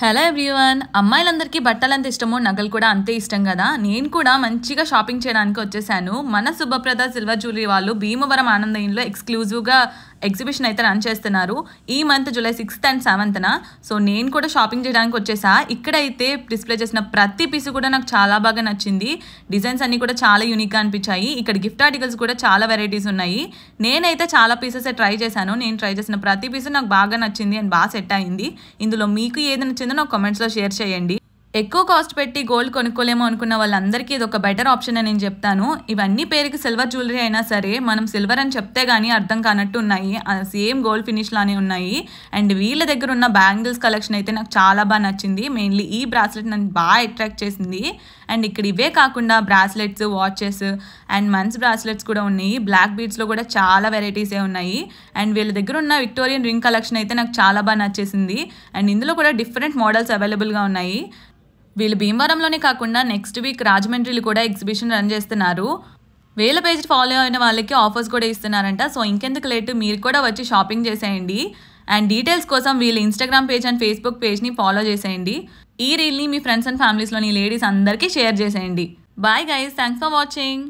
hello everyone అమ్మాయిలందరికీ బట్టలు అంత ఇష్టమో నగలు కూడా అంతే ఇష్టం కదా నేను కూడా మంచిగా షాపింగ్ చేయడానికి వచ్చేసాను మన సుభప్రద సిల్వర్ జ్యువెలరీ వాళ్ళు భీమవరం ఆనందయంలో ఎక్స్క్లూజివ్గా ఎగ్జిబిషన్ అయితే రన్ చేస్తున్నారు ఈ మంత్ జూలై సిక్స్త్ అండ్ సెవెంత్న సో నేను కూడా షాపింగ్ చేయడానికి వచ్చేసా ఇక్కడైతే డిస్ప్లే చేసిన ప్రతి పీస్ కూడా నాకు చాలా బాగా నచ్చింది డిజైన్స్ అన్నీ కూడా చాలా యూనిక్గా అనిపించాయి ఇక్కడ గిఫ్ట్ ఆర్టికల్స్ కూడా చాలా వెరైటీస్ ఉన్నాయి నేనైతే చాలా పీసెస్ ట్రై చేశాను నేను ట్రై చేసిన ప్రతి పీస్ నాకు బాగా నచ్చింది అండ్ బాగా సెట్ అయింది ఇందులో మీకు ఏది నచ్చిందో నాకు లో షేర్ చేయండి ఎక్కువ కాస్ట్ పెట్టి గోల్డ్ కొనుక్కోలేమో అనుకున్న వాళ్ళందరికీ ఇది ఒక బెటర్ ఆప్షన్ అని నేను చెప్తాను ఇవన్నీ పేరుకి సిల్వర్ జ్యువెలరీ అయినా సరే మనం సిల్వర్ అని చెప్తే కానీ అర్థం కానట్టు ఉన్నాయి సేమ్ గోల్డ్ ఫినిష్ లానే ఉన్నాయి అండ్ వీళ్ళ దగ్గర ఉన్న బ్యాంగిల్స్ కలెక్షన్ అయితే నాకు చాలా బాగా నచ్చింది మెయిన్లీ ఈ బ్రాస్లెట్ నన్ను బాగా అట్రాక్ట్ చేసింది అండ్ ఇక్కడ ఇవే కాకుండా bracelets watches and men's bracelets కూడా ఉన్నాయి బ్లాక్ బీడ్స్లో కూడా చాలా వెరైటీసే ఉన్నాయి అండ్ వీళ్ళ దగ్గర ఉన్న విక్టోరియన్ రింగ్ కలెక్షన్ అయితే నాకు చాలా బాగా నచ్చేసింది అండ్ ఇందులో కూడా డిఫరెంట్ మోడల్స్ అవైలబుల్గా ఉన్నాయి వీళ్ళు భీమవరంలోనే కాకుండా నెక్స్ట్ వీక్ రాజమండ్రిలో కూడా ఎగ్జిబిషన్ రన్ చేస్తున్నారు వేల పేజ్ ఫాలో అయిన వాళ్ళకి ఆఫర్స్ కూడా ఇస్తున్నారంట సో ఇంకెందుకు లేట్ మీరు కూడా వచ్చి షాపింగ్ చేసేయండి అండ్ డీటెయిల్స్ కోసం వీళ్ళు ఇన్స్టాగ్రామ్ పేజ్ అండ్ ఫేస్బుక్ పేజ్ని ఫాలో చేసేయండి ఈ రీల్ని మీ ఫ్రెండ్స్ అండ్ ఫ్యామిలీస్లోని లేడీస్ అందరికీ షేర్ చేసేయండి bye guys thanks for watching